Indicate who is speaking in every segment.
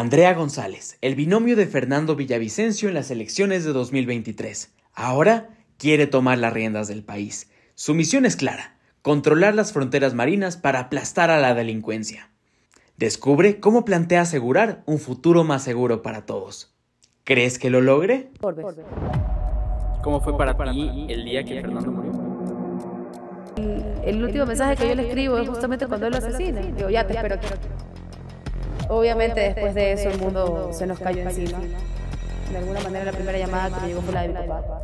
Speaker 1: Andrea González, el binomio de Fernando Villavicencio en las elecciones de 2023. Ahora quiere tomar las riendas del país. Su misión es clara, controlar las fronteras marinas para aplastar a la delincuencia. Descubre cómo plantea asegurar un futuro más seguro para todos. ¿Crees que lo logre?
Speaker 2: ¿Cómo
Speaker 1: fue para, ti el día que Fernando murió?
Speaker 2: El, último mensaje que yo le escribo es justamente cuando él lo asesina. Digo, ya te espero, Obviamente después de eso el mundo se nos cayó encima. De alguna manera la primera llamada que me llegó fue la de mi papá.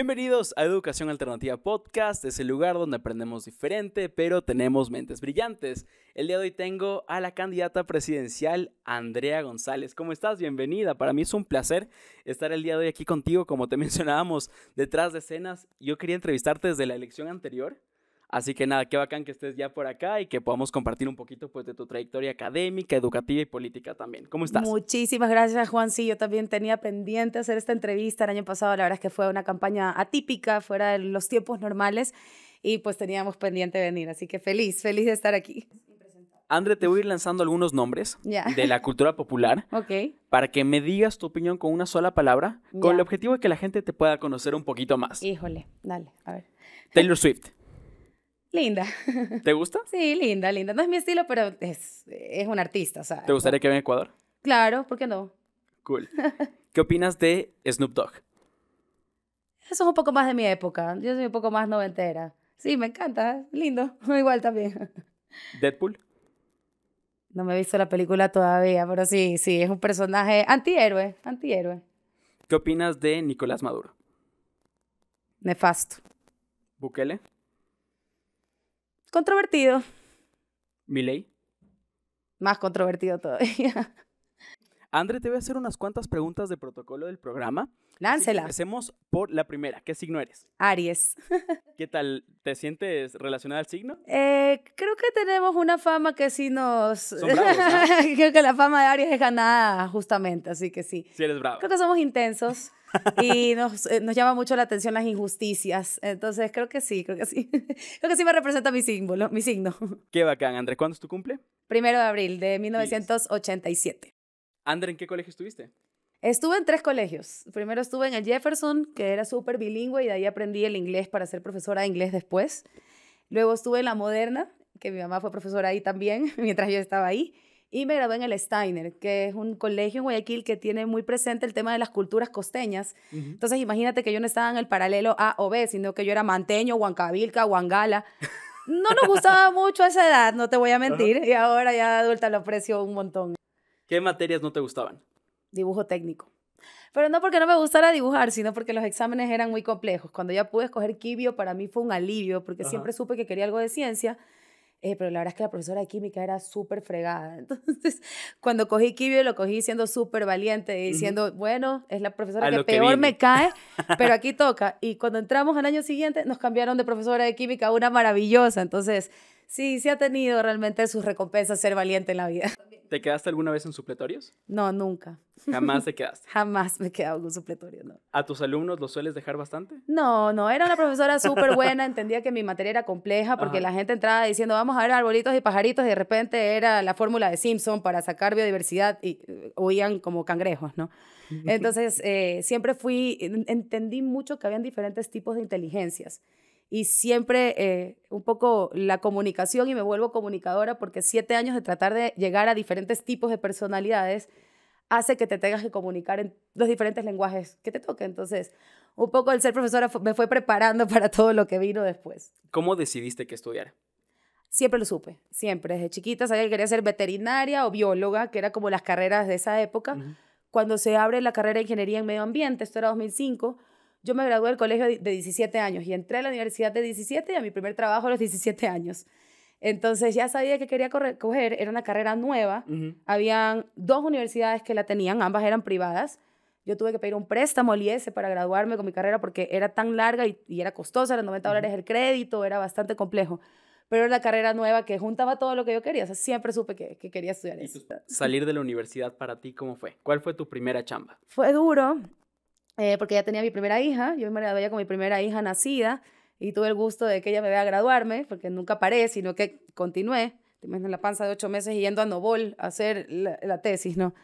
Speaker 1: Bienvenidos a Educación Alternativa Podcast, es el lugar donde aprendemos diferente, pero tenemos mentes brillantes. El día de hoy tengo a la candidata presidencial Andrea González. ¿Cómo estás? Bienvenida. Para mí es un placer estar el día de hoy aquí contigo, como te mencionábamos, detrás de escenas. Yo quería entrevistarte desde la elección anterior Así que nada, qué bacán que estés ya por acá y que podamos compartir un poquito pues de tu trayectoria académica, educativa y política también. ¿Cómo estás?
Speaker 2: Muchísimas gracias, Juan. Sí, yo también tenía pendiente hacer esta entrevista el año pasado. La verdad es que fue una campaña atípica, fuera de los tiempos normales y pues teníamos pendiente venir. Así que feliz, feliz de estar aquí.
Speaker 1: André, te voy a ir lanzando algunos nombres de la cultura popular okay. para que me digas tu opinión con una sola palabra, con el objetivo de que la gente te pueda conocer un poquito más.
Speaker 2: Híjole, dale,
Speaker 1: a ver. Taylor Swift. Linda. ¿Te gusta?
Speaker 2: Sí, linda, linda. No es mi estilo, pero es, es un artista,
Speaker 1: ¿Te gustaría que venga a Ecuador?
Speaker 2: Claro, ¿por qué no?
Speaker 1: Cool. ¿Qué opinas de Snoop Dogg?
Speaker 2: Eso es un poco más de mi época. Yo soy un poco más noventera. Sí, me encanta. Lindo. Igual también. ¿Deadpool? No me he visto la película todavía, pero sí, sí, es un personaje antihéroe, antihéroe.
Speaker 1: ¿Qué opinas de Nicolás Maduro? Nefasto. ¿Bukele?
Speaker 2: Controvertido. Miley. Más controvertido todavía.
Speaker 1: André, te voy a hacer unas cuantas preguntas de protocolo del programa. Láncela. Empecemos por la primera. ¿Qué signo eres? Aries. ¿Qué tal? ¿Te sientes relacionada al signo?
Speaker 2: Eh, creo que tenemos una fama que sí nos... creo que la fama de Aries es ganada justamente, así que sí. Sí eres bravo. Creo que somos intensos y nos, eh, nos llama mucho la atención las injusticias. Entonces, creo que sí, creo que sí. Creo que sí me representa mi símbolo, mi signo.
Speaker 1: Qué bacán, Andrés. ¿Cuándo es tu cumple?
Speaker 2: Primero de abril de 1987.
Speaker 1: Andrés, ¿en qué colegio estuviste?
Speaker 2: Estuve en tres colegios. Primero estuve en el Jefferson, que era súper bilingüe, y de ahí aprendí el inglés para ser profesora de inglés después. Luego estuve en la Moderna, que mi mamá fue profesora ahí también, mientras yo estaba ahí y me gradué en el Steiner, que es un colegio en Guayaquil que tiene muy presente el tema de las culturas costeñas. Entonces, imagínate que yo no estaba en el paralelo A o B, sino que yo era manteño, huancabilca, huangala. No nos gustaba mucho a esa edad, no te voy a mentir, y ahora ya adulta lo aprecio un montón.
Speaker 1: ¿Qué materias no te gustaban?
Speaker 2: Dibujo técnico. Pero no porque no me gustara dibujar, sino porque los exámenes eran muy complejos. Cuando ya pude escoger quibio, para mí fue un alivio, porque siempre supe que quería algo de ciencia eh, pero la verdad es que la profesora de química era súper fregada. Entonces, cuando cogí química, lo cogí siendo súper valiente, diciendo, bueno, es la profesora que peor me cae, pero aquí toca. Y cuando entramos al año siguiente, nos cambiaron de profesora de química a una maravillosa. Entonces, sí, sí ha tenido realmente sus recompensas ser valiente en la vida.
Speaker 1: ¿Te quedaste alguna vez en supletorios?
Speaker 2: No, nunca.
Speaker 1: Jamás te quedaste.
Speaker 2: Jamás me he quedado en supletorio, no.
Speaker 1: ¿A tus alumnos los sueles dejar bastante?
Speaker 2: No, no, era una profesora súper buena, entendía que mi materia era compleja porque la gente entraba diciendo, vamos a ver arbolitos y pajaritos y de repente era la fórmula de Simpson para sacar biodiversidad y eh, oían como cangrejos, ¿no? Entonces, eh, siempre fui, entendí mucho que habían diferentes tipos de inteligencias y siempre eh, un poco la comunicación y me vuelvo comunicadora porque siete años de tratar de llegar a diferentes tipos de personalidades hace que te tengas que comunicar en los diferentes lenguajes que te toque. Entonces, un poco el ser profesora me fue preparando para todo lo que vino después.
Speaker 1: ¿Cómo decidiste que estudiar?
Speaker 2: Siempre lo supe, siempre. Desde chiquita sabía que quería ser veterinaria o bióloga, que era como las carreras de esa época. Cuando se abre la carrera de ingeniería en medio ambiente, esto era 2005, yo me gradué del colegio de 17 años y entré a la universidad de 17 y a mi primer trabajo a los 17 años. Entonces ya sabía que quería coger, era una carrera nueva. Habían dos universidades que la tenían, ambas eran privadas. Yo tuve que pedir un préstamo al IES e para graduarme con mi carrera porque era tan larga y, era costosa, eran 90 dólares el crédito, era bastante complejo. Pero era una carrera nueva que juntaba todo lo que yo quería. siempre supe que, quería estudiar
Speaker 1: Salir de la universidad para ti, ¿cómo fue? ¿Cuál fue tu primera chamba?
Speaker 2: Fue duro. Eh, porque ya tenía mi primera hija, yo me gradué con mi primera hija nacida y tuve el gusto de que ella me vea graduarme, porque nunca paré, sino que continué, en la panza de ocho meses yendo a Novol a hacer la, la tesis, ¿no?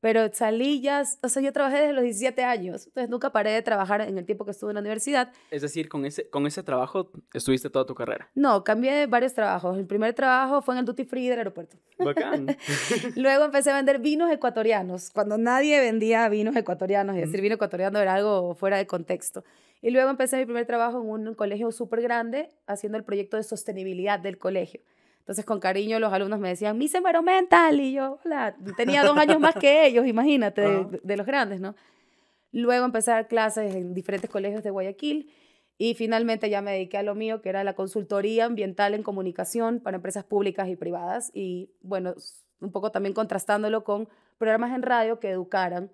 Speaker 2: pero salí ya, o sea, yo trabajé desde los 17 años, entonces nunca paré de trabajar en el tiempo que estuve en la universidad.
Speaker 1: Es decir, con ese, con ese trabajo estuviste toda tu carrera.
Speaker 2: No, cambié varios trabajos. El primer trabajo fue en el duty free del aeropuerto. Bacán. Luego empecé a vender vinos ecuatorianos, cuando nadie vendía vinos ecuatorianos, y decir vino ecuatoriano era algo fuera de contexto. Y luego empecé mi primer trabajo en un colegio súper grande, haciendo el proyecto de sostenibilidad del colegio. Entonces, con cariño, los alumnos me decían, mi semero mental, y yo, hola, tenía dos años más que ellos, imagínate, de, los grandes, ¿no? Luego empecé a dar clases en diferentes colegios de Guayaquil y finalmente ya me dediqué a lo mío, que era la consultoría ambiental en comunicación para empresas públicas y privadas. Y bueno, un poco también contrastándolo con programas en radio que educaran.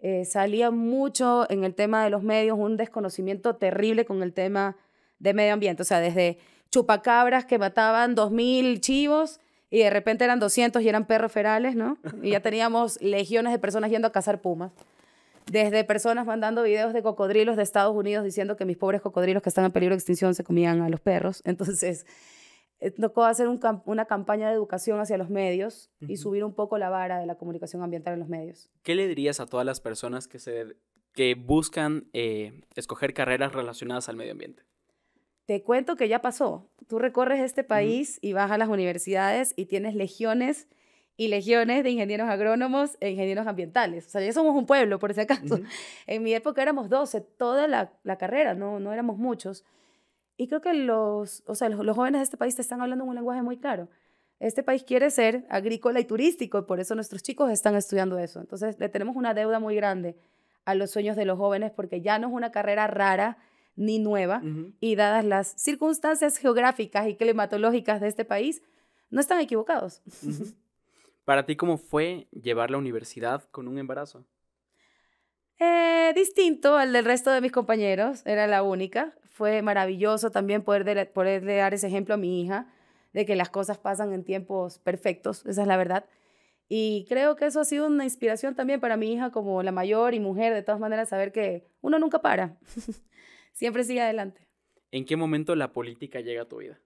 Speaker 2: Eh, salía mucho en el tema de los medios un desconocimiento terrible con el tema de medio ambiente, o sea, desde chupacabras que mataban 2.000 chivos y de repente eran 200 y eran perros ferales, ¿no? Y ya teníamos legiones de personas yendo a cazar pumas. Desde personas mandando videos de cocodrilos de Estados Unidos diciendo que mis pobres cocodrilos que están en peligro de extinción se comían a los perros. Entonces, eh, tocó hacer un una campaña de educación hacia los medios y subir un poco la vara de la comunicación ambiental en los medios.
Speaker 1: ¿Qué le dirías a todas las personas que, se, que buscan eh, escoger carreras relacionadas al medio ambiente?
Speaker 2: Te cuento que ya pasó. Tú recorres este país y vas a las universidades y tienes legiones y legiones de ingenieros agrónomos e ingenieros ambientales. O sea, ya somos un pueblo, por ese acaso. En mi época éramos 12, toda la, carrera, no, no éramos muchos. Y creo que los, o sea, los, jóvenes de este país te están hablando en un lenguaje muy claro. Este país quiere ser agrícola y turístico, y por eso nuestros chicos están estudiando eso. Entonces, le tenemos una deuda muy grande a los sueños de los jóvenes, porque ya no es una carrera rara ni nueva, y dadas las circunstancias geográficas y climatológicas de este país, no están equivocados.
Speaker 1: Para ti, ¿cómo fue llevar la universidad con un embarazo?
Speaker 2: Eh, distinto al del resto de mis compañeros, era la única. Fue maravilloso también poder, dar ese ejemplo a mi hija de que las cosas pasan en tiempos perfectos, esa es la verdad. Y creo que eso ha sido una inspiración también para mi hija como la mayor y mujer, de todas maneras, saber que uno nunca para. siempre sigue adelante.
Speaker 1: ¿En qué momento la política llega a tu vida?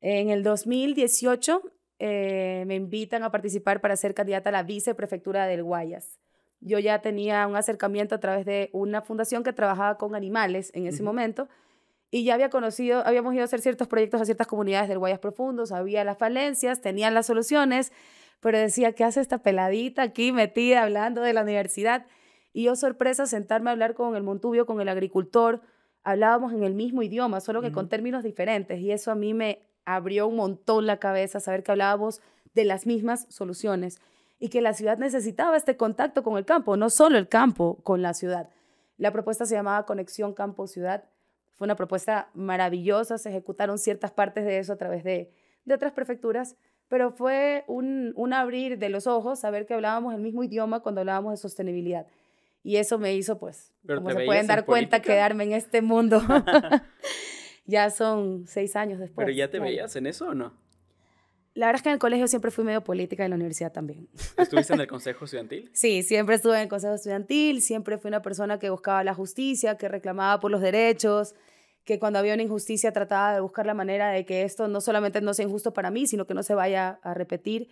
Speaker 2: En el 2018 eh, me invitan a participar para ser candidata a la viceprefectura del Guayas. Yo ya tenía un acercamiento a través de una fundación que trabajaba con animales en ese momento y ya había conocido, habíamos ido a hacer ciertos proyectos a ciertas comunidades del Guayas Profundo, sabía las falencias, tenían las soluciones, pero decía, ¿qué hace esta peladita aquí metida hablando de la universidad? Y yo, oh, sorpresa, sentarme a hablar con el Montubio, con el agricultor, hablábamos en el mismo idioma, solo que con términos diferentes. Y eso a mí me abrió un montón la cabeza, saber que hablábamos de las mismas soluciones y que la ciudad necesitaba este contacto con el campo, no solo el campo con la ciudad. La propuesta se llamaba Conexión Campo-Ciudad. Fue una propuesta maravillosa, se ejecutaron ciertas partes de eso a través de, otras prefecturas, pero fue un, un abrir de los ojos, saber que hablábamos el mismo idioma cuando hablábamos de sostenibilidad. Y eso me hizo, pues, como se pueden dar cuenta, quedarme en este mundo. ya son seis años después. ¿Pero ya te veías en eso o no? La verdad es que en el colegio siempre fui medio política y en la universidad también.
Speaker 1: ¿Estuviste en el consejo estudiantil?
Speaker 2: sí, siempre estuve en el consejo estudiantil, siempre fui una persona que buscaba la justicia, que reclamaba por los derechos, que cuando había una injusticia trataba de buscar la manera de que esto no solamente no sea injusto para mí, sino que no se vaya a repetir.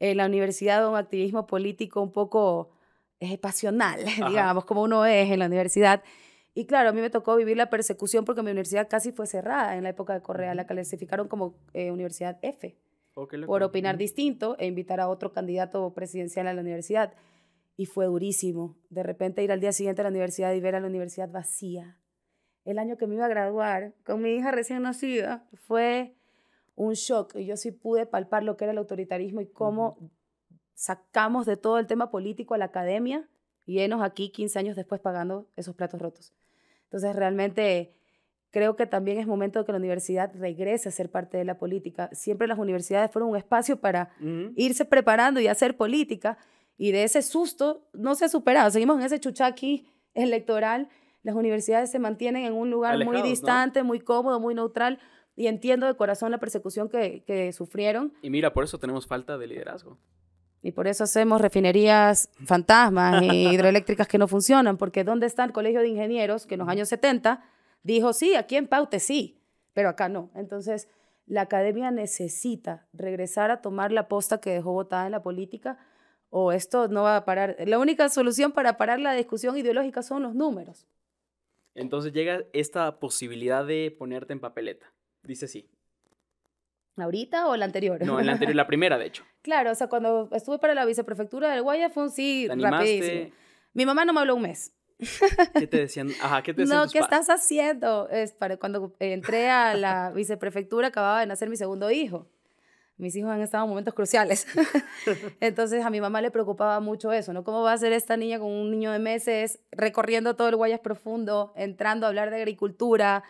Speaker 2: En la universidad un activismo político un poco es pasional, digamos, como uno es en la universidad. Y claro, a mí me tocó vivir la persecución porque mi universidad casi fue cerrada en la época de Correa, la clasificaron como eh, Universidad F,
Speaker 1: oh, por opinar
Speaker 2: distinto e invitar a otro candidato presidencial a la universidad. Y fue durísimo. De repente ir al día siguiente a la universidad y ver a la universidad vacía. El año que me iba a graduar con mi hija recién nacida fue un shock. Y yo sí pude palpar lo que era el autoritarismo y cómo sacamos de todo el tema político a la academia y enos aquí 15 años después pagando esos platos rotos. Entonces, realmente creo que también es momento de que la universidad regrese a ser parte de la política. Siempre las universidades fueron un espacio para irse preparando y hacer política, y de ese susto no se ha superado. Seguimos en ese chuchaqui electoral. Las universidades se mantienen en un lugar muy distante, muy cómodo, muy neutral, y entiendo de corazón la persecución que sufrieron.
Speaker 1: Y mira, por eso tenemos falta de liderazgo.
Speaker 2: Y por eso hacemos refinerías fantasmas y hidroeléctricas que no funcionan, porque ¿dónde está el Colegio de Ingenieros que en los años 70 dijo, sí, aquí en Paute sí, pero acá no? Entonces, la academia necesita regresar a tomar la posta que dejó votada en la política o esto no va a parar. La única solución para parar la discusión ideológica son los números.
Speaker 1: Entonces llega esta posibilidad de ponerte en papeleta. Dice sí.
Speaker 2: ¿Ahorita o la anterior? No, la anterior, la primera, de hecho. Claro, o sea, cuando estuve para la viceprefectura del Guaya fue un sí rapidísimo. Mi mamá no me habló un mes.
Speaker 1: ¿Qué te decían? Ajá, ¿qué te decían No, ¿qué estás
Speaker 2: haciendo? Es para cuando entré a la viceprefectura acababa de nacer mi segundo hijo. Mis hijos han estado en momentos cruciales. Entonces a mi mamá le preocupaba mucho eso, ¿no? ¿Cómo va a ser esta niña con un niño de meses recorriendo todo el Guayas profundo, entrando a hablar de agricultura?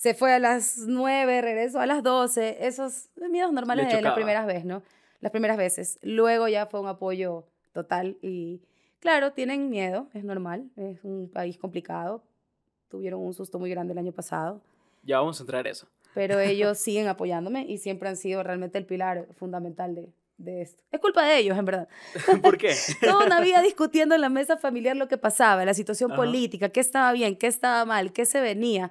Speaker 2: se fue a las 9, regresó a las 12, esos miedos normales de las primeras veces, ¿no? Las primeras veces. Luego ya fue un apoyo total y claro, tienen miedo, es normal, es un país complicado, tuvieron un susto muy grande el año pasado.
Speaker 1: Ya vamos a entrar eso. Pero ellos
Speaker 2: siguen apoyándome y siempre han sido realmente el pilar fundamental de, esto. Es culpa de ellos, en verdad.
Speaker 1: ¿Por qué? Toda
Speaker 2: discutiendo en la mesa familiar lo que pasaba, la situación política, qué estaba bien, qué estaba mal, qué se venía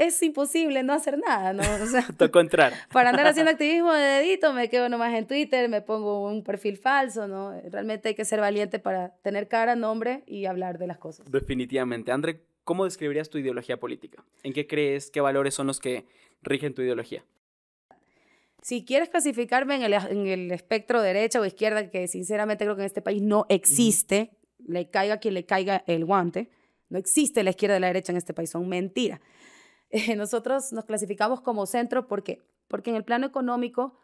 Speaker 2: es imposible no hacer nada, ¿no? Para andar haciendo activismo de dedito, me quedo nomás en Twitter, me pongo un perfil falso, ¿no? Realmente hay que ser valiente para tener cara, nombre y hablar de las cosas.
Speaker 1: Definitivamente. André, ¿cómo describirías tu ideología política? ¿En qué crees, qué valores son los que rigen tu ideología?
Speaker 2: Si quieres clasificarme en el, espectro derecha o izquierda, que sinceramente creo que en este país no existe, le caiga quien le caiga el guante, no existe la izquierda y la derecha en este país, son mentiras. nosotros nos clasificamos como centro porque, porque en el plano económico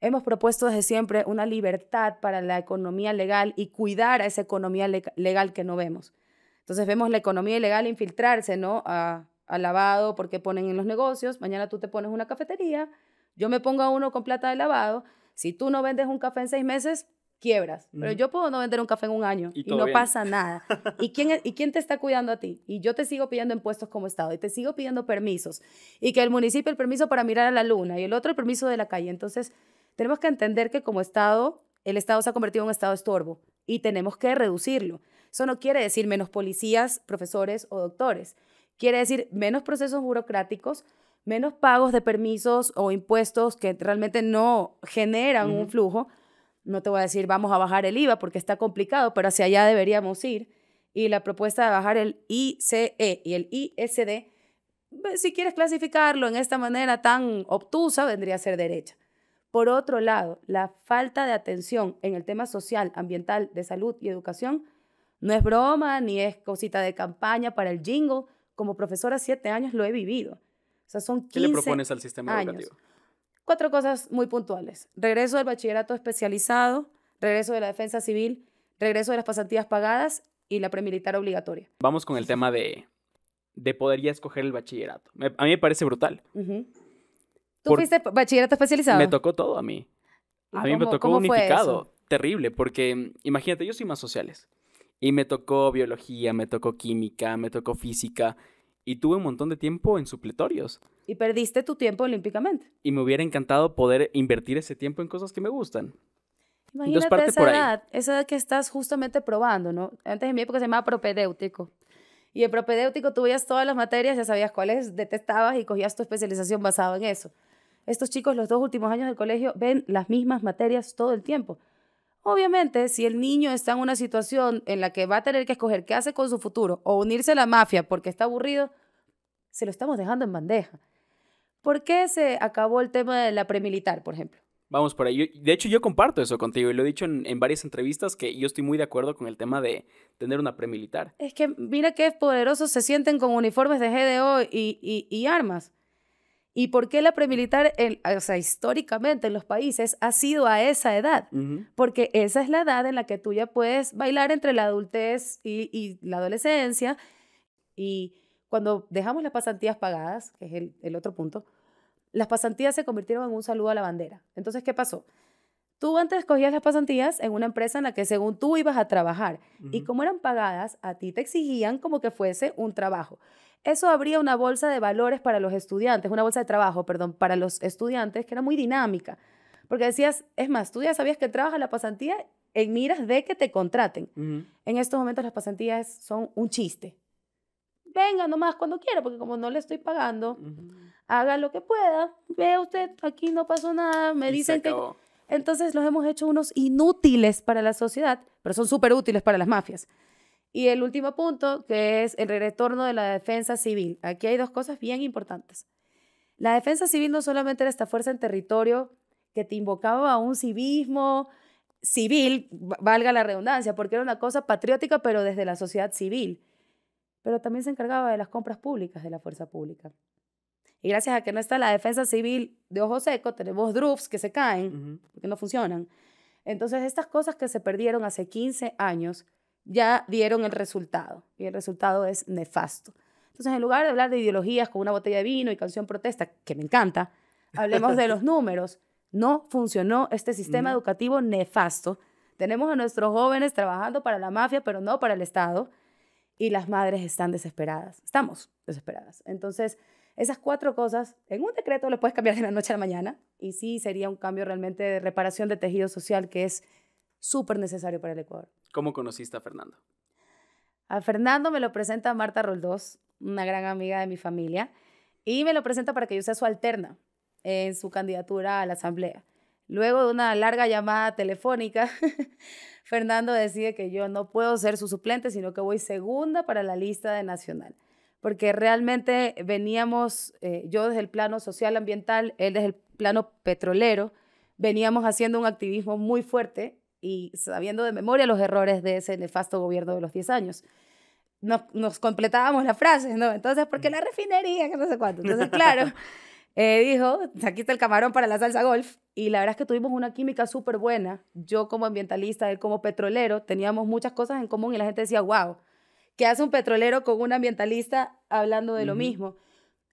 Speaker 2: hemos propuesto desde siempre una libertad para la economía legal y cuidar a esa economía legal que no vemos. Entonces vemos la economía ilegal infiltrarse, ¿no? A, lavado porque ponen en los negocios, mañana tú te pones una cafetería, yo me pongo a uno con plata de lavado, si tú no vendes un café en seis meses, quiebras. Pero yo puedo no vender un café en un año y, no pasa nada. ¿Y quién, ¿Y quién te está cuidando a ti? Y yo te sigo pidiendo impuestos como Estado y te sigo pidiendo permisos. Y que el municipio el permiso para mirar a la luna y el otro el permiso de la calle. Entonces, tenemos que entender que como Estado, el Estado se ha convertido en un Estado estorbo y tenemos que reducirlo. Eso no quiere decir menos policías, profesores o doctores. Quiere decir menos procesos burocráticos, menos pagos de permisos o impuestos que realmente no generan un flujo no te voy a decir vamos a bajar el IVA porque está complicado, pero hacia allá deberíamos ir. Y la propuesta de bajar el ICE y el ISD, pues, si quieres clasificarlo en esta manera tan obtusa, vendría a ser derecha. Por otro lado, la falta de atención en el tema social, ambiental, de salud y educación no es broma ni es cosita de campaña para el jingle. Como profesora, siete años lo he vivido. O sea, son 15 ¿Qué le propones al sistema educativo? cuatro cosas muy puntuales. Regreso del bachillerato especializado, regreso de la defensa civil, regreso de las pasantías pagadas y la premilitar obligatoria.
Speaker 1: Vamos con el tema de, de poder ya escoger el bachillerato. a mí me parece brutal. ¿Tú fuiste
Speaker 2: bachillerato especializado? Me
Speaker 1: tocó todo a mí. A mí me tocó unificado. Terrible, porque mm, imagínate, yo soy más sociales. Y me tocó biología, me tocó química, me tocó física y tuve un montón de tiempo en supletorios.
Speaker 2: Y perdiste tu tiempo olímpicamente.
Speaker 1: Y me hubiera encantado poder invertir ese tiempo en cosas que me gustan.
Speaker 2: Imagínate esa edad, esa edad que estás justamente probando, ¿no? Antes en mi época se llamaba propedéutico. Y el propedéutico tú veías todas las materias, ya sabías cuáles detestabas y cogías tu especialización basada en eso. Estos chicos los dos últimos años del colegio ven las mismas materias todo el tiempo. Obviamente, si el niño está en una situación en la que va a tener que escoger qué hace con su futuro o unirse a la mafia porque está aburrido, se lo estamos dejando en bandeja. ¿Por qué se acabó el tema de la premilitar, por ejemplo?
Speaker 1: Vamos por ahí. de hecho, yo comparto eso contigo y lo he dicho en, varias entrevistas que yo estoy muy de acuerdo con el tema de tener una premilitar.
Speaker 2: Es que mira qué poderosos se sienten con uniformes de GDO y armas. ¿Y por qué la premilitar, militar, o sea, históricamente en los países ha sido a esa edad? Porque esa es la edad en la que tú ya puedes bailar entre la adultez y, la adolescencia. Y cuando dejamos las pasantías pagadas, que es el, otro punto, las pasantías se convirtieron en un saludo a la bandera. Entonces, ¿qué pasó? Tú antes cogías las pasantías en una empresa en la que según tú ibas a trabajar y como eran pagadas, a ti te exigían como que fuese un trabajo eso abría una bolsa de valores para los estudiantes, una bolsa de trabajo, perdón, para los estudiantes, que era muy dinámica. Porque decías, es más, tú ya sabías que trabajas la pasantía en miras de que te contraten. En estos momentos las pasantías son un chiste. Venga nomás cuando quiera, porque como no le estoy pagando, haga lo que pueda. Ve usted, aquí no pasó nada, me dicen que... Entonces los hemos hecho unos inútiles para la sociedad, pero son súper útiles para las mafias. Y el último punto, que es el retorno de la defensa civil. Aquí hay dos cosas bien importantes. La defensa civil no solamente era esta fuerza en territorio que te invocaba a un civismo civil, valga la redundancia, porque era una cosa patriótica, pero desde la sociedad civil. Pero también se encargaba de las compras públicas de la fuerza pública. Y gracias a que no está la defensa civil de ojo seco, tenemos DRUFs que se caen, que no funcionan. Entonces, estas cosas que se perdieron hace 15 años, ya dieron el resultado y el resultado es nefasto. Entonces, en lugar de hablar de ideologías con una botella de vino y canción protesta, que me encanta, hablemos de los números. No funcionó este sistema educativo nefasto. Tenemos a nuestros jóvenes trabajando para la mafia, pero no para el Estado. Y las madres están desesperadas. Estamos desesperadas. Entonces, esas cuatro cosas, en un decreto lo puedes cambiar de la noche a la mañana. Y sí, sería un cambio realmente de reparación de tejido social que es súper necesario para
Speaker 1: el Ecuador. ¿Cómo conociste a Fernando?
Speaker 2: A Fernando me lo presenta Marta Roldós, una gran amiga de mi familia, y me lo presenta para que yo sea su alterna en su candidatura a la Asamblea. Luego de una larga llamada telefónica, Fernando decide que yo no puedo ser su suplente, sino que voy segunda para la lista de Nacional, porque realmente veníamos, eh, yo desde el plano social ambiental, él desde el plano petrolero, veníamos haciendo un activismo muy fuerte y sabiendo de memoria los errores de ese nefasto gobierno de los 10 años. Nos, nos completábamos las frases, ¿no? Entonces, ¿por qué mm. la refinería? Que no sé cuánto. Entonces, claro, eh, dijo, aquí está el camarón para la salsa golf. Y la verdad es que tuvimos una química súper buena. Yo como ambientalista, él como petrolero, teníamos muchas cosas en común y la gente decía, wow, ¿qué hace un petrolero con un ambientalista hablando de lo mismo?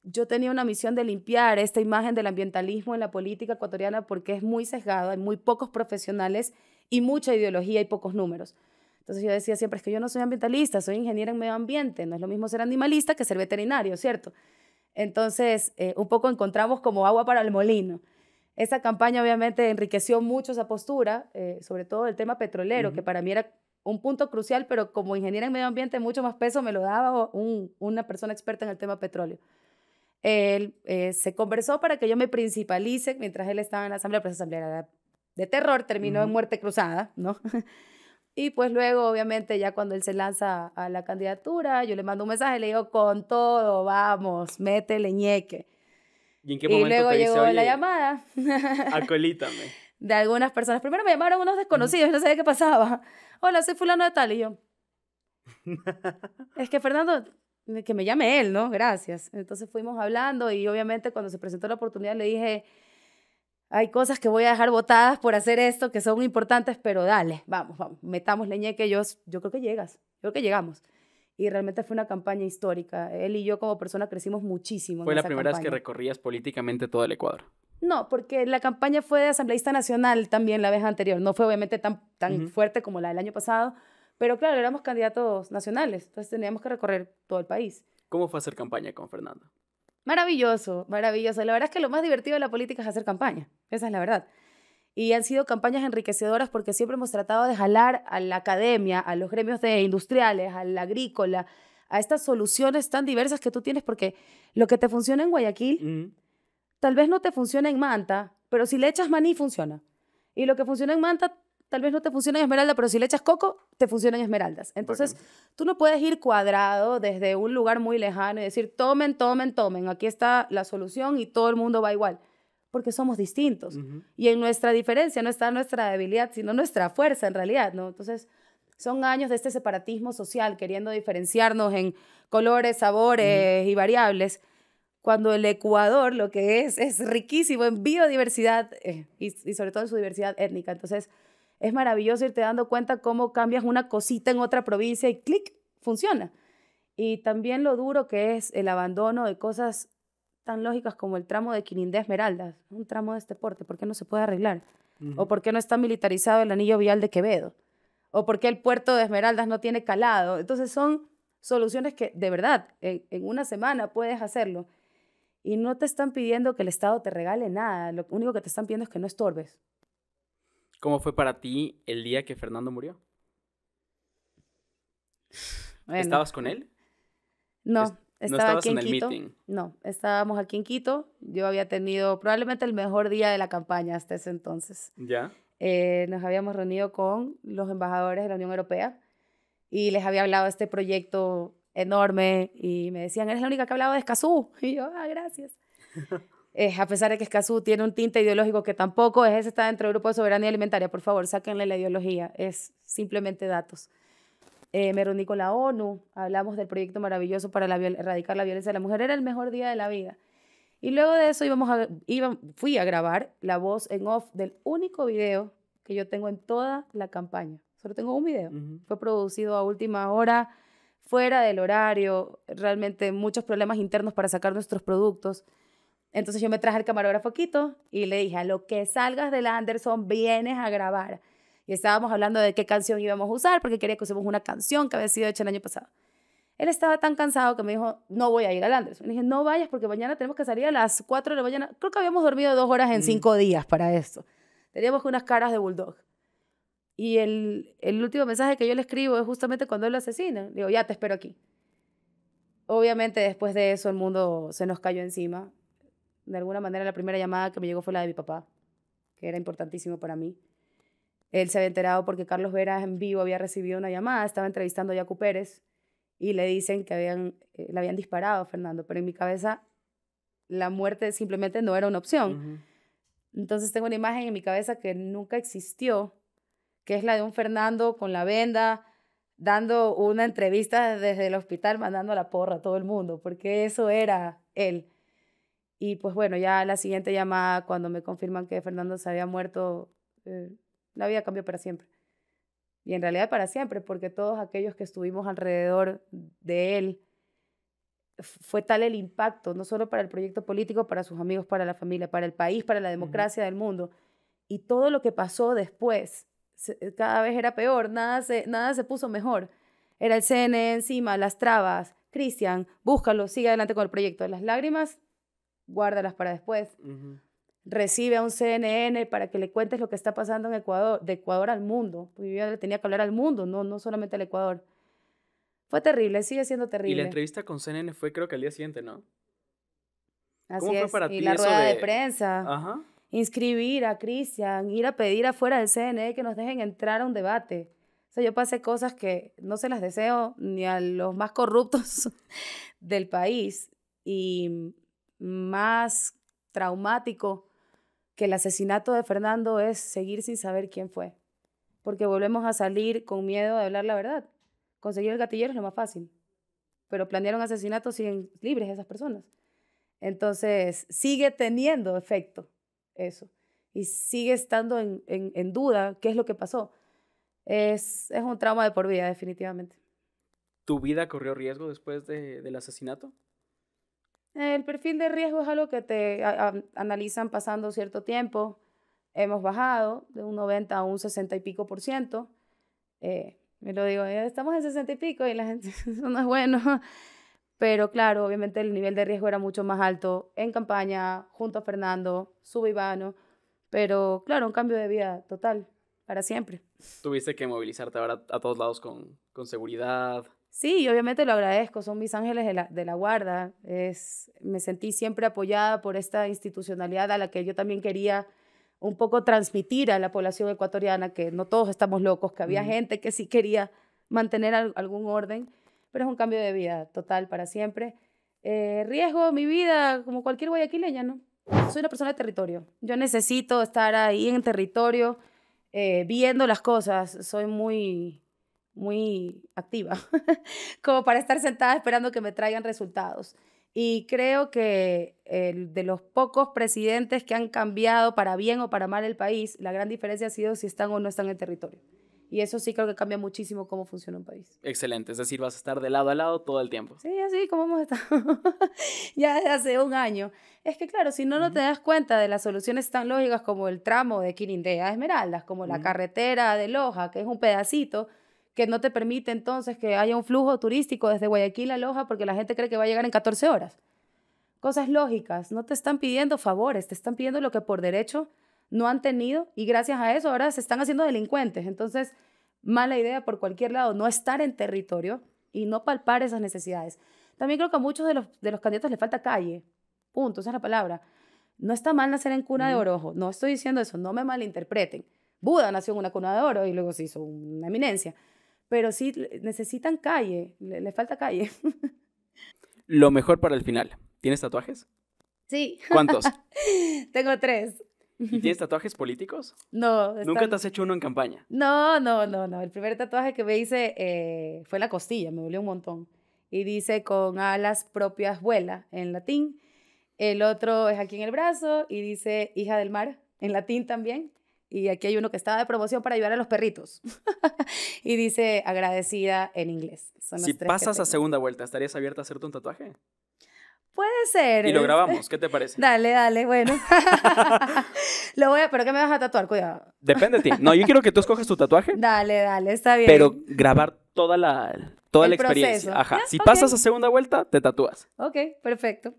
Speaker 2: yo tenía una misión de limpiar esta imagen del ambientalismo en la política ecuatoriana porque es muy sesgado, hay muy pocos profesionales y mucha ideología y pocos números. Entonces yo decía siempre, es que yo no soy ambientalista, soy ingeniera en medio ambiente, no es lo mismo ser animalista que ser veterinario, ¿cierto? Entonces, eh, un poco encontramos como agua para el molino. Esa campaña obviamente enriqueció mucho esa postura, eh, sobre todo el tema petrolero, que para mí era un punto crucial, pero como ingeniera en medio ambiente mucho más peso me lo daba una persona experta en el tema petróleo. Él eh, se conversó para que yo me principalice mientras él estaba en la asamblea, pero asamblea era de terror, terminó en muerte cruzada, ¿no? y pues luego, obviamente, ya cuando él se lanza a la candidatura, yo le mando un mensaje, le digo, con todo, vamos, métele ñeque.
Speaker 1: ¿Y en qué momento luego llegó la
Speaker 2: llamada.
Speaker 1: Acolítame.
Speaker 2: De algunas personas. Primero me llamaron unos desconocidos, no sabía qué pasaba. Hola, soy fulano de tal. Y yo, es que Fernando, que me llame él, ¿no? Gracias. Entonces fuimos hablando y obviamente cuando se presentó la oportunidad le dije, hay cosas que voy a dejar botadas por hacer esto que son importantes, pero dale, vamos, vamos, metamos leña que yo, yo creo que llegas, yo creo que llegamos. Y realmente fue una campaña histórica. Él y yo como persona crecimos muchísimo. ¿Fue la primera vez que
Speaker 1: recorrías políticamente todo el Ecuador?
Speaker 2: No, porque la campaña fue de asambleísta nacional también la vez anterior. No fue obviamente tan, tan fuerte como la del año pasado, pero claro, éramos candidatos nacionales, entonces teníamos que recorrer todo el país.
Speaker 1: ¿Cómo fue hacer campaña con Fernando?
Speaker 2: Maravilloso, maravilloso. La verdad es que lo más divertido de la política es hacer campaña, esa es la verdad. Y han sido campañas enriquecedoras porque siempre hemos tratado de jalar a la academia, a los gremios de industriales, a la agrícola, a estas soluciones tan diversas que tú tienes, porque lo que te funciona en Guayaquil, tal vez no te funciona en Manta, pero si le echas maní funciona. Y lo que funciona en Manta tal vez no te funciona en esmeralda, pero si le echas coco, te funcionan esmeraldas. Entonces, tú no puedes ir cuadrado desde un lugar muy lejano y decir, tomen, tomen, tomen, aquí está la solución y todo el mundo va igual, porque somos distintos. Y en nuestra diferencia no está nuestra debilidad, sino nuestra fuerza en realidad, ¿no? Entonces, son años de este separatismo social, queriendo diferenciarnos en colores, sabores y variables cuando el Ecuador lo que es es riquísimo en biodiversidad eh, y sobre todo en su diversidad étnica. Entonces, es maravilloso irte dando cuenta cómo cambias una cosita en otra provincia y clic, funciona. Y también lo duro que es el abandono de cosas tan lógicas como el tramo de Quirindé Esmeraldas, un tramo de este porte, ¿por qué no se puede arreglar? ¿O por qué no está militarizado el anillo vial de Quevedo? ¿O porque el puerto de Esmeraldas no tiene calado? Entonces son soluciones que de verdad en una semana puedes hacerlo y no te están pidiendo que el Estado te regale nada, lo único que te están pidiendo es que no estorbes,
Speaker 1: ¿Cómo fue para ti el día que Fernando murió? ¿Estabas con él? No, estaba en,
Speaker 2: No, estábamos aquí en Quito. Yo había tenido probablemente el mejor día de la campaña hasta ese entonces. ¿Ya? Eh, nos habíamos reunido con los embajadores de la Unión Europea y les había hablado de este proyecto enorme y me decían, eres la única que ha hablado de Escazú. Y yo, ah, gracias. Eh, a pesar de que Escazú tiene un tinte ideológico que tampoco es ese, está dentro del grupo de soberanía alimentaria, por favor, sáquenle la ideología, es simplemente datos. Eh, me reuní con la ONU, hablamos del proyecto maravilloso para erradicar la violencia de la mujer, era el mejor día de la vida. Y luego de eso íbamos a, fui a grabar la voz en off del único video que yo tengo en toda la campaña. Solo tengo un video. Fue producido a última hora, fuera del horario, realmente muchos problemas internos para sacar nuestros productos. Entonces yo me traje el camarógrafo Quito y le dije, a lo que salgas del Anderson, vienes a grabar. Y estábamos hablando de qué canción íbamos a usar, porque quería que usemos una canción que había sido hecha el año pasado. Él estaba tan cansado que me dijo, no voy a ir al Anderson. Le dije, no vayas porque mañana tenemos que salir a las 4 de la mañana. Creo que habíamos dormido dos horas en mm. cinco días para esto. Teníamos unas caras de bulldog. Y el, el último mensaje que yo le escribo es justamente cuando él lo asesina. Digo, ya te espero aquí. Obviamente después de eso el mundo se nos cayó encima de alguna manera la primera llamada que me llegó fue la de mi papá, que era importantísimo para mí. Él se había enterado porque Carlos Vera en vivo había recibido una llamada, estaba entrevistando a Yacu Pérez y le dicen que habían, eh, le habían disparado a Fernando, pero en mi cabeza la muerte simplemente no era una opción. Entonces tengo una imagen en mi cabeza que nunca existió, que es la de un Fernando con la venda, dando una entrevista desde el hospital, mandando a la porra a todo el mundo, porque eso era él. Y pues bueno, ya la siguiente llamada, cuando me confirman que Fernando se había muerto, eh, la vida cambió para siempre. Y en realidad para siempre, porque todos aquellos que estuvimos alrededor de él, fue tal el impacto, no solo para el proyecto político, para sus amigos, para la familia, para el país, para la democracia del mundo. Y todo lo que pasó después, eh, cada vez era peor, nada se, nada se puso mejor. Era el CN e encima, las trabas. Cristian, búscalo, sigue adelante con el proyecto. Las lágrimas guárdalas para después. Recibe a un CNN para que le cuentes lo que está pasando en Ecuador, de Ecuador al mundo. Porque yo le tenía que hablar al mundo, no, no solamente al Ecuador. Fue terrible, sigue siendo terrible. Y la
Speaker 1: entrevista con CNN fue creo que al día siguiente, ¿no?
Speaker 2: Así es. y la rueda de... prensa. Ajá. Inscribir a Cristian, ir a pedir afuera del CNN que nos dejen entrar a un debate. O sea, yo pasé cosas que no se las deseo ni a los más corruptos del país. Y más traumático que el asesinato de Fernando es seguir sin saber quién fue. Porque volvemos a salir con miedo de hablar la verdad. Conseguir el gatillero es lo más fácil. Pero planear asesinatos asesinato siguen libres esas personas. Entonces, sigue teniendo efecto eso. Y sigue estando en, duda qué es lo que pasó. Es, es un trauma de por vida, definitivamente.
Speaker 1: ¿Tu vida corrió riesgo después del asesinato?
Speaker 2: El perfil de riesgo es algo que te analizan pasando cierto tiempo. Hemos bajado de un 90 a un 60 y pico por ciento. me eh, lo digo, estamos en 60 y pico y la gente, eso no es bueno. Pero claro, obviamente el nivel de riesgo era mucho más alto en campaña, junto a Fernando, subivano Pero claro, un cambio de vida total, para siempre.
Speaker 1: Tuviste que movilizarte ahora a todos lados con, con seguridad,
Speaker 2: Sí, obviamente lo agradezco, son mis ángeles de la, de la guarda. Es, me sentí siempre apoyada por esta institucionalidad a la que yo también quería un poco transmitir a la población ecuatoriana que no todos estamos locos, que había gente que sí quería mantener algún orden, pero es un cambio de vida total para siempre. Eh, riesgo mi vida como cualquier guayaquileña, ¿no? Soy una persona de territorio. Yo necesito estar ahí en territorio eh, viendo las cosas. Soy muy muy activa, como para estar sentada esperando que me traigan resultados. Y creo que el de los pocos presidentes que han cambiado para bien o para mal el país, la gran diferencia ha sido si están o no están en el territorio. Y eso sí creo que cambia muchísimo cómo funciona un país.
Speaker 1: Excelente, es decir, vas a estar de lado a lado todo el tiempo.
Speaker 2: Sí, así como hemos estado ya desde hace un año. Es que claro, si no, no te das cuenta de las soluciones tan lógicas como el tramo de Quirindea a Esmeraldas, como la carretera de Loja, que es un pedacito, que no te permite entonces que haya un flujo turístico desde Guayaquil a Loja porque la gente cree que va a llegar en 14 horas. Cosas lógicas, no te están pidiendo favores, te están pidiendo lo que por derecho no han tenido y gracias a eso ahora se están haciendo delincuentes. Entonces, mala idea por cualquier lado no estar en territorio y no palpar esas necesidades. También creo que a muchos de los, candidatos les falta calle. Punto, esa es la palabra. No está mal nacer en cuna de Orojo, no estoy diciendo eso, no me malinterpreten. Buda nació en una cuna de oro y luego se hizo una eminencia pero sí necesitan calle, le, falta calle.
Speaker 1: Lo mejor para el final. ¿Tienes tatuajes?
Speaker 2: Sí. ¿Cuántos? Tengo tres.
Speaker 1: ¿Y tienes tatuajes políticos?
Speaker 2: No. ¿Nunca te has hecho
Speaker 1: uno en campaña?
Speaker 2: No, no, no, no. El primer tatuaje que me hice eh, fue la costilla, me dolió un montón. Y dice con alas propias vuela en latín. El otro es aquí en el brazo y dice hija del mar en latín también y aquí hay uno que estaba de promoción para ayudar a los perritos. y dice agradecida en inglés. si pasas a
Speaker 1: segunda vuelta, ¿estarías abierta a hacerte un tatuaje?
Speaker 2: Puede ser. Y lo este, grabamos,
Speaker 1: ¿qué te parece? Dale,
Speaker 2: dale, bueno. lo voy a, pero ¿qué me vas a tatuar? Cuidado.
Speaker 1: Depende de ti. No, yo quiero que tú escoges tu tatuaje.
Speaker 2: Dale, dale, está bien. Pero
Speaker 1: grabar toda la, toda la experiencia. Ajá. Si pasas a segunda vuelta, te tatúas.
Speaker 2: Ok, perfecto.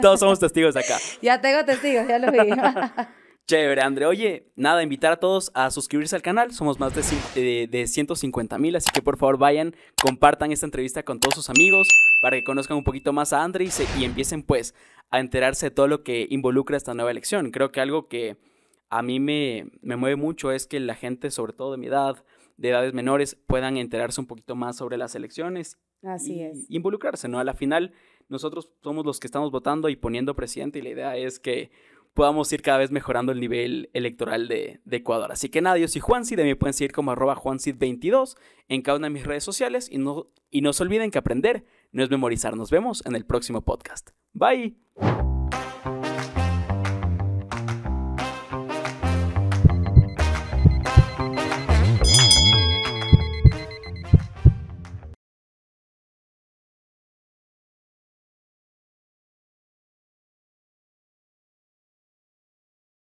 Speaker 1: Todos somos testigos de acá.
Speaker 2: Ya tengo testigos, ya lo vi.
Speaker 1: Chévere, André. Oye, nada, invitar a todos a suscribirse al canal. Somos más de, eh, de, 150 mil, así que por favor vayan, compartan esta entrevista con todos sus amigos para que conozcan un poquito más a André y, empiecen pues a enterarse de todo lo que involucra esta nueva elección. Creo que algo que a mí me, mueve mucho es que la gente, sobre todo de mi edad, de edades menores, puedan enterarse un poquito más sobre las elecciones. Así es. involucrarse, ¿no? A la final, nosotros somos los que estamos votando y poniendo presidente y la idea es que podamos ir cada vez mejorando el nivel electoral de, Ecuador. Así que nada, yo soy Juancid, de mí pueden seguir como arroba juancid22 en cada una de mis redes sociales y no, y no se olviden que aprender no es memorizar. Nos vemos en el próximo podcast. Bye.